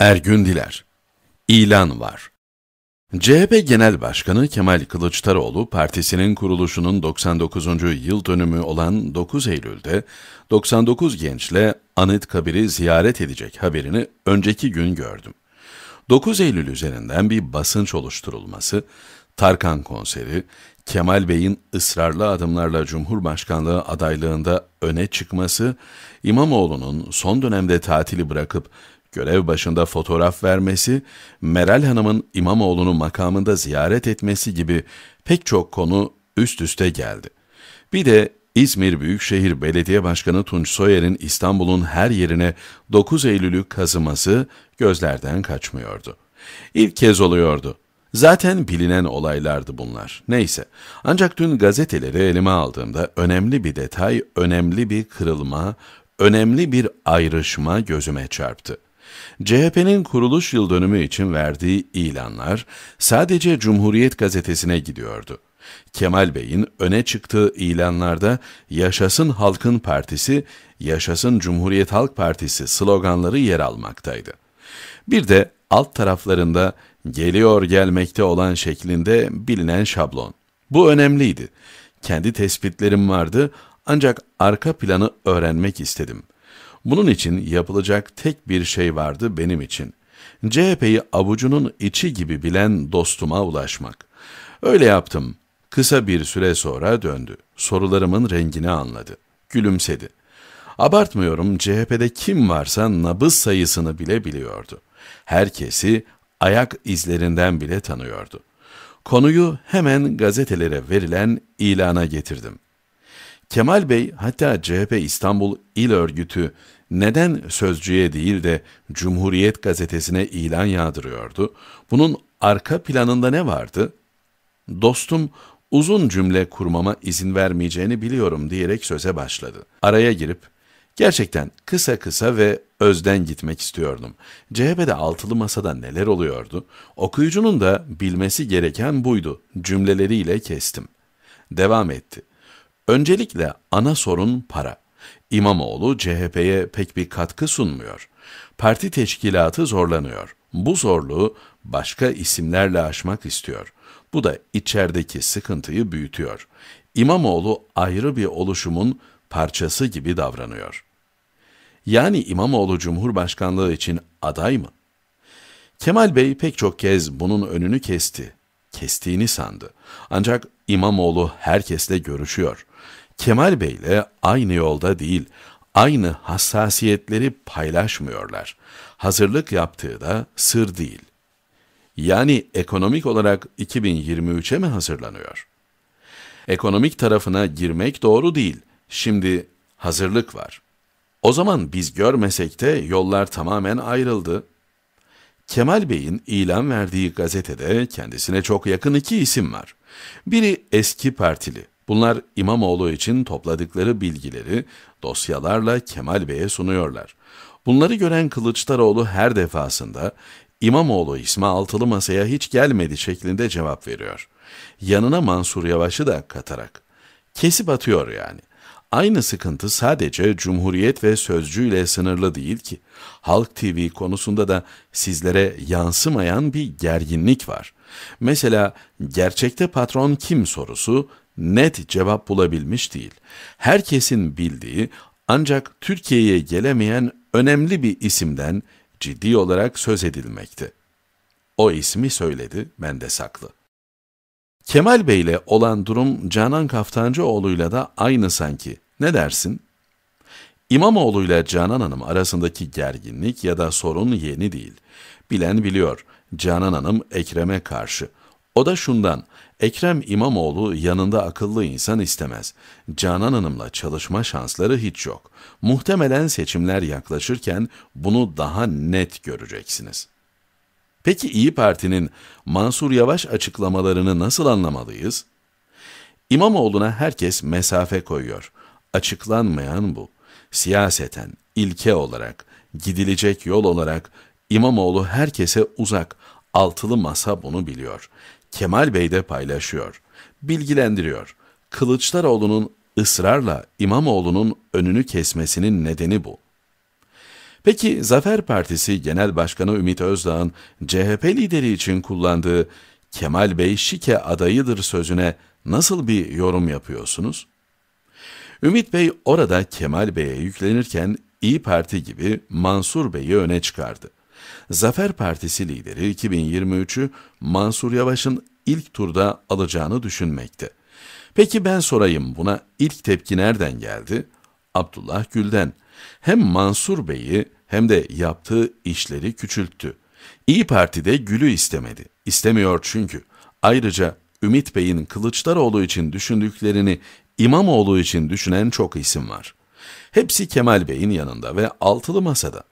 Ergün Diler İlan var. CHP Genel Başkanı Kemal Kılıçdaroğlu, partisinin kuruluşunun 99. yıl dönümü olan 9 Eylül'de 99 gençle Anıtkabir'i ziyaret edecek haberini önceki gün gördüm. 9 Eylül üzerinden bir basınç oluşturulması, Tarkan konseri, Kemal Bey'in ısrarlı adımlarla Cumhurbaşkanlığı adaylığında öne çıkması, İmamoğlu'nun son dönemde tatili bırakıp görev başında fotoğraf vermesi, Meral Hanım'ın İmamoğlu'nu makamında ziyaret etmesi gibi pek çok konu üst üste geldi. Bir de İzmir Büyükşehir Belediye Başkanı Tunç Soyer'in İstanbul'un her yerine 9 Eylül'ü kazıması gözlerden kaçmıyordu. İlk kez oluyordu. Zaten bilinen olaylardı bunlar. Neyse. Ancak dün gazeteleri elime aldığımda önemli bir detay, önemli bir kırılma, önemli bir ayrışma gözüme çarptı. CHP'nin kuruluş yıl dönümü için verdiği ilanlar sadece Cumhuriyet gazetesine gidiyordu. Kemal Bey'in öne çıktığı ilanlarda Yaşasın Halkın Partisi, Yaşasın Cumhuriyet Halk Partisi sloganları yer almaktaydı. Bir de alt taraflarında geliyor gelmekte olan şeklinde bilinen şablon. Bu önemliydi. Kendi tespitlerim vardı ancak arka planı öğrenmek istedim.'' Bunun için yapılacak tek bir şey vardı benim için. CHP'yi avucunun içi gibi bilen dostuma ulaşmak. Öyle yaptım. Kısa bir süre sonra döndü. Sorularımın rengini anladı. Gülümsedi. Abartmıyorum CHP'de kim varsa nabız sayısını bile biliyordu. Herkesi ayak izlerinden bile tanıyordu. Konuyu hemen gazetelere verilen ilana getirdim. Kemal Bey hatta CHP İstanbul İl Örgütü neden Sözcü'ye değil de Cumhuriyet Gazetesi'ne ilan yağdırıyordu? Bunun arka planında ne vardı? Dostum uzun cümle kurmama izin vermeyeceğini biliyorum diyerek söze başladı. Araya girip gerçekten kısa kısa ve özden gitmek istiyordum. CHP'de altılı masada neler oluyordu? Okuyucunun da bilmesi gereken buydu cümleleriyle kestim. Devam etti. Öncelikle ana sorun para. İmamoğlu CHP'ye pek bir katkı sunmuyor. Parti teşkilatı zorlanıyor. Bu zorluğu başka isimlerle aşmak istiyor. Bu da içerideki sıkıntıyı büyütüyor. İmamoğlu ayrı bir oluşumun parçası gibi davranıyor. Yani İmamoğlu Cumhurbaşkanlığı için aday mı? Kemal Bey pek çok kez bunun önünü kesti. Kestiğini sandı. Ancak İmamoğlu herkesle görüşüyor. Kemal Bey'le aynı yolda değil, aynı hassasiyetleri paylaşmıyorlar. Hazırlık yaptığı da sır değil. Yani ekonomik olarak 2023'e mi hazırlanıyor? Ekonomik tarafına girmek doğru değil. Şimdi hazırlık var. O zaman biz görmesek de yollar tamamen ayrıldı. Kemal Bey'in ilan verdiği gazetede kendisine çok yakın iki isim var. Biri eski partili, Bunlar İmamoğlu için topladıkları bilgileri dosyalarla Kemal Bey'e sunuyorlar. Bunları gören Kılıçdaroğlu her defasında İmamoğlu ismi altılı masaya hiç gelmedi şeklinde cevap veriyor. Yanına Mansur Yavaş'ı da katarak. Kesip atıyor yani. Aynı sıkıntı sadece Cumhuriyet ve sözcüyle sınırlı değil ki. Halk TV konusunda da sizlere yansımayan bir gerginlik var. Mesela gerçekte patron kim sorusu net cevap bulabilmiş değil. Herkesin bildiği ancak Türkiye'ye gelemeyen önemli bir isimden ciddi olarak söz edilmekti. O ismi söyledi, ben de saklı. Kemal Bey ile olan durum Canan Kaftancıoğlu ile de aynı sanki. Ne dersin? İmamoğlu ile Canan Hanım arasındaki gerginlik ya da sorun yeni değil. Bilen biliyor, Canan Hanım Ekrem'e karşı. O da şundan, Ekrem İmamoğlu yanında akıllı insan istemez. Canan Hanım'la çalışma şansları hiç yok. Muhtemelen seçimler yaklaşırken bunu daha net göreceksiniz. Peki İyi Parti'nin Mansur Yavaş açıklamalarını nasıl anlamalıyız? İmamoğlu'na herkes mesafe koyuyor. Açıklanmayan bu. Siyaseten, ilke olarak, gidilecek yol olarak İmamoğlu herkese uzak, altılı masa bunu biliyor. Kemal Bey de paylaşıyor, bilgilendiriyor. Kılıçdaroğlu'nun ısrarla İmamoğlu'nun önünü kesmesinin nedeni bu. Peki Zafer Partisi Genel Başkanı Ümit Özdağ'ın CHP lideri için kullandığı Kemal Bey şike adayıdır sözüne nasıl bir yorum yapıyorsunuz? Ümit Bey orada Kemal Bey'e yüklenirken İyi Parti gibi Mansur Bey'i öne çıkardı. Zafer Partisi lideri 2023'ü Mansur Yavaş'ın ilk turda alacağını düşünmekte. Peki ben sorayım buna ilk tepki nereden geldi? Abdullah Gül'den. Hem Mansur Bey'i hem de yaptığı işleri küçülttü. İyi Parti de Gül'ü istemedi. İstemiyor çünkü. Ayrıca Ümit Bey'in Kılıçdaroğlu için düşündüklerini İmamoğlu için düşünen çok isim var. Hepsi Kemal Bey'in yanında ve altılı masada.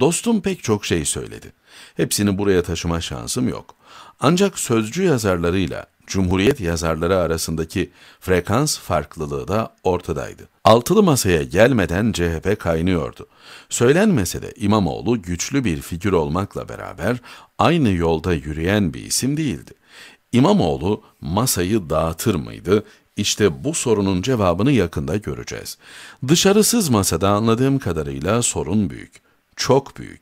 Dostum pek çok şey söyledi. Hepsini buraya taşıma şansım yok. Ancak sözcü yazarlarıyla Cumhuriyet yazarları arasındaki frekans farklılığı da ortadaydı. Altılı masaya gelmeden CHP kaynıyordu. Söylenmese de İmamoğlu güçlü bir figür olmakla beraber aynı yolda yürüyen bir isim değildi. İmamoğlu masayı dağıtır mıydı? İşte bu sorunun cevabını yakında göreceğiz. Dışarısız masada anladığım kadarıyla sorun büyük çok büyük.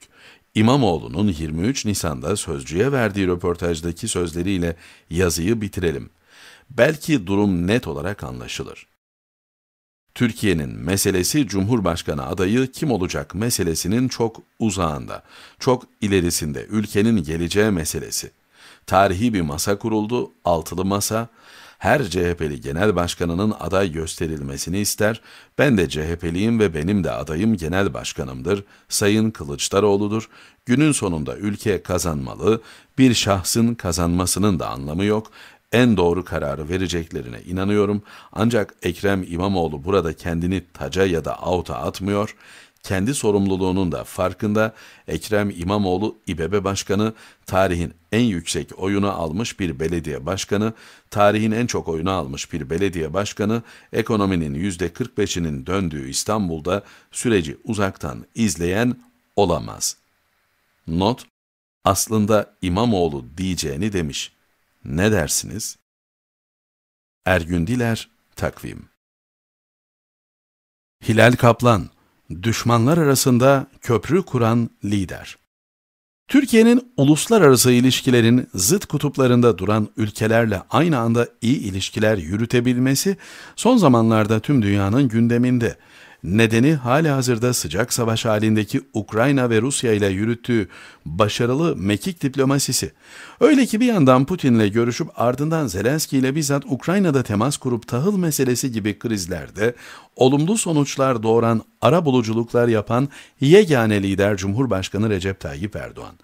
İmamoğlu'nun 23 Nisan'da Sözcü'ye verdiği röportajdaki sözleriyle yazıyı bitirelim. Belki durum net olarak anlaşılır. Türkiye'nin meselesi Cumhurbaşkanı adayı kim olacak meselesinin çok uzağında, çok ilerisinde ülkenin geleceği meselesi. Tarihi bir masa kuruldu, altılı masa, her CHP'li genel başkanının aday gösterilmesini ister, ben de CHP'liyim ve benim de adayım genel başkanımdır, Sayın Kılıçdaroğlu'dur, günün sonunda ülke kazanmalı, bir şahsın kazanmasının da anlamı yok, en doğru kararı vereceklerine inanıyorum. Ancak Ekrem İmamoğlu burada kendini taca ya da avuta atmıyor kendi sorumluluğunun da farkında Ekrem İmamoğlu İBB Başkanı, tarihin en yüksek oyunu almış bir belediye başkanı, tarihin en çok oyunu almış bir belediye başkanı, ekonominin %45'inin döndüğü İstanbul'da süreci uzaktan izleyen olamaz. Not, aslında İmamoğlu diyeceğini demiş. Ne dersiniz? Ergün Diler, Takvim Hilal Kaplan düşmanlar arasında köprü kuran lider. Türkiye'nin uluslararası ilişkilerin zıt kutuplarında duran ülkelerle aynı anda iyi ilişkiler yürütebilmesi son zamanlarda tüm dünyanın gündeminde. Nedeni hali hazırda sıcak savaş halindeki Ukrayna ve Rusya ile yürüttüğü başarılı mekik diplomasisi. Öyle ki bir yandan Putin ile görüşüp ardından Zelenski ile bizzat Ukrayna'da temas kurup tahıl meselesi gibi krizlerde olumlu sonuçlar doğuran ara buluculuklar yapan yegane lider Cumhurbaşkanı Recep Tayyip Erdoğan.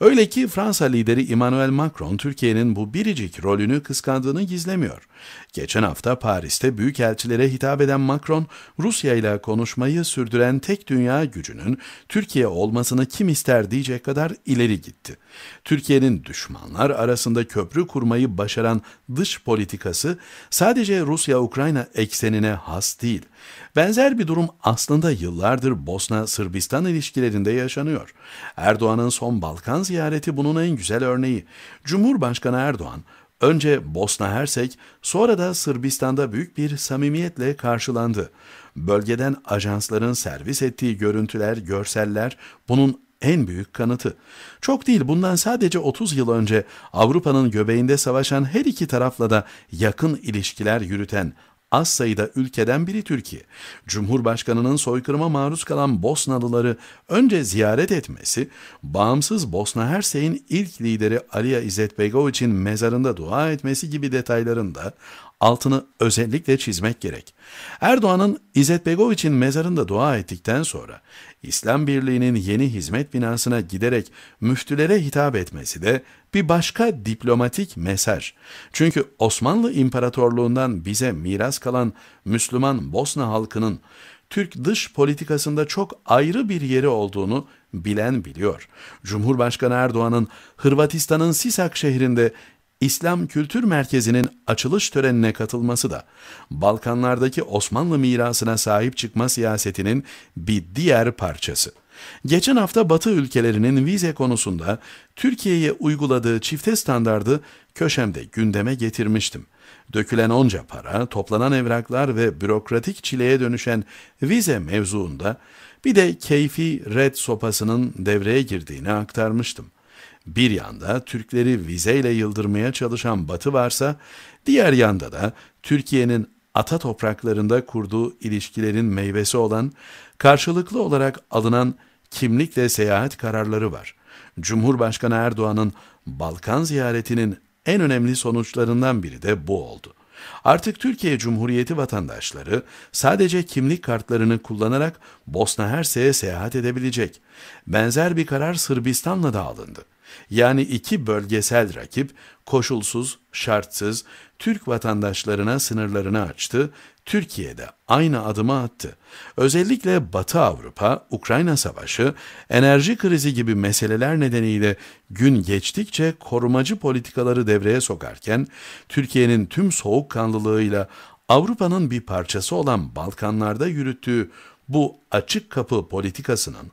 Öyle ki Fransa lideri Emmanuel Macron Türkiye'nin bu biricik rolünü kıskandığını gizlemiyor. Geçen hafta Paris'te büyükelçilere hitap eden Macron, Rusya ile konuşmayı sürdüren tek dünya gücünün Türkiye olmasını kim ister diyecek kadar ileri gitti. Türkiye'nin düşmanlar arasında köprü kurmayı başaran dış politikası sadece Rusya-Ukrayna eksenine has değil, değil. Benzer bir durum aslında yıllardır Bosna-Sırbistan ilişkilerinde yaşanıyor. Erdoğan'ın son Balkan ziyareti bunun en güzel örneği. Cumhurbaşkanı Erdoğan, Önce Bosna Hersek, sonra da Sırbistan'da büyük bir samimiyetle karşılandı. Bölgeden ajansların servis ettiği görüntüler, görseller bunun en büyük kanıtı. Çok değil bundan sadece 30 yıl önce Avrupa'nın göbeğinde savaşan her iki tarafla da yakın ilişkiler yürüten az sayıda ülkeden biri Türkiye. Cumhurbaşkanının soykırıma maruz kalan Bosnalıları önce ziyaret etmesi, bağımsız Bosna Hersek'in ilk lideri Aliya İzzet Begoviç'in mezarında dua etmesi gibi detaylarında altını özellikle çizmek gerek. Erdoğan'ın İzzet Begoviç'in mezarında dua ettikten sonra İslam Birliği'nin yeni hizmet binasına giderek müftülere hitap etmesi de bir başka diplomatik mesaj. Çünkü Osmanlı İmparatorluğundan bize miras kalan Müslüman Bosna halkının Türk dış politikasında çok ayrı bir yeri olduğunu bilen biliyor. Cumhurbaşkanı Erdoğan'ın Hırvatistan'ın Sisak şehrinde İslam Kültür Merkezi'nin açılış törenine katılması da Balkanlardaki Osmanlı mirasına sahip çıkma siyasetinin bir diğer parçası. Geçen hafta Batı ülkelerinin vize konusunda Türkiye'ye uyguladığı çifte standardı köşemde gündeme getirmiştim. Dökülen onca para, toplanan evraklar ve bürokratik çileye dönüşen vize mevzuunda bir de keyfi red sopasının devreye girdiğini aktarmıştım. Bir yanda Türkleri vizeyle yıldırmaya çalışan Batı varsa, diğer yanda da Türkiye'nin ata topraklarında kurduğu ilişkilerin meyvesi olan, karşılıklı olarak alınan kimlikle seyahat kararları var. Cumhurbaşkanı Erdoğan'ın Balkan ziyaretinin en önemli sonuçlarından biri de bu oldu. Artık Türkiye Cumhuriyeti vatandaşları sadece kimlik kartlarını kullanarak Bosna Hersek'e seyahat edebilecek. Benzer bir karar Sırbistan'la da alındı. Yani iki bölgesel rakip koşulsuz, şartsız Türk vatandaşlarına sınırlarını açtı, Türkiye'de aynı adımı attı. Özellikle Batı Avrupa, Ukrayna Savaşı, enerji krizi gibi meseleler nedeniyle gün geçtikçe korumacı politikaları devreye sokarken, Türkiye'nin tüm soğukkanlılığıyla Avrupa'nın bir parçası olan Balkanlarda yürüttüğü bu açık kapı politikasının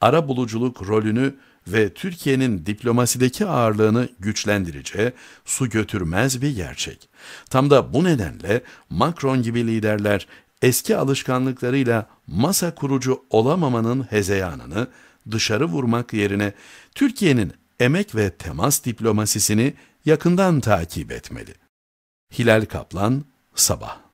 ara buluculuk rolünü ve Türkiye'nin diplomasideki ağırlığını güçlendireceği su götürmez bir gerçek. Tam da bu nedenle Macron gibi liderler eski alışkanlıklarıyla masa kurucu olamamanın hezeyanını dışarı vurmak yerine Türkiye'nin emek ve temas diplomasisini yakından takip etmeli. Hilal Kaplan, Sabah